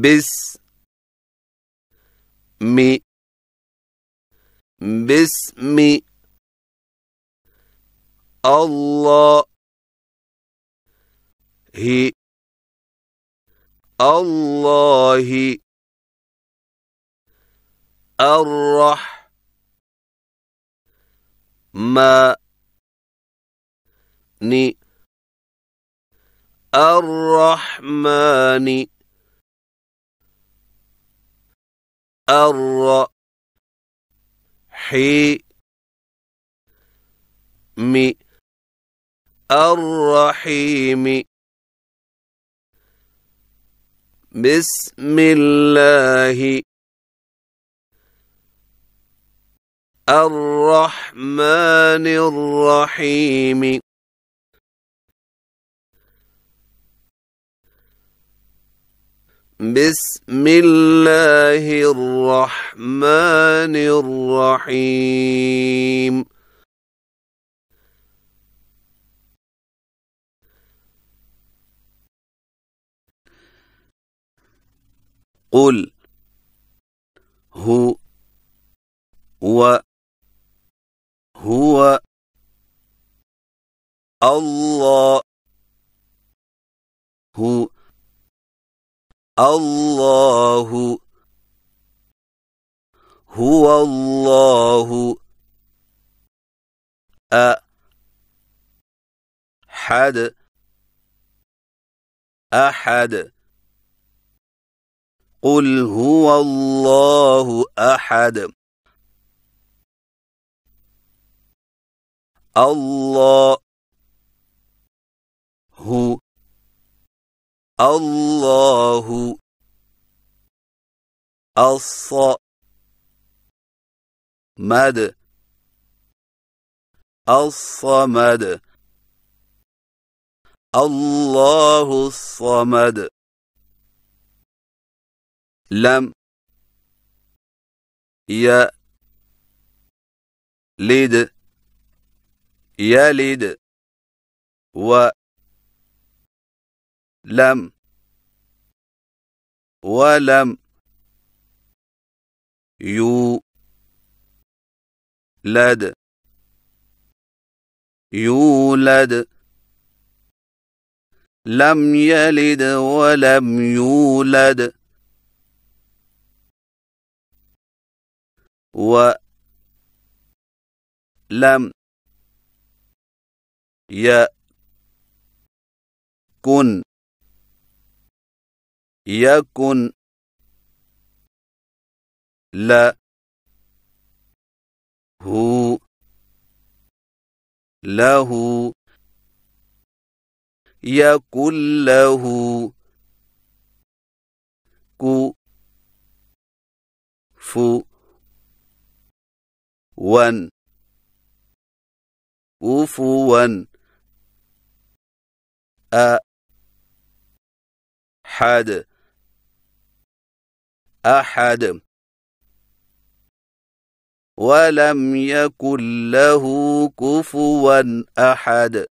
بس مي بسم الله هي الله الرح ما ني الرحمن الر حي م الرحيم بسم الله الرحمن الرحيم بسم الله الرحمن الرحيم قل هو هو هو الله هو الله هو الله أحد أحد قل هو الله أحد الله الله الصمد الصمد الله الصمد لم لد يلد و لم ولم يو لد يولد لم يلد ولم يولد ولم يكن يكن لا هو له يكن له كو فو ون أ حد أحد ولم يكن له كفوا أحد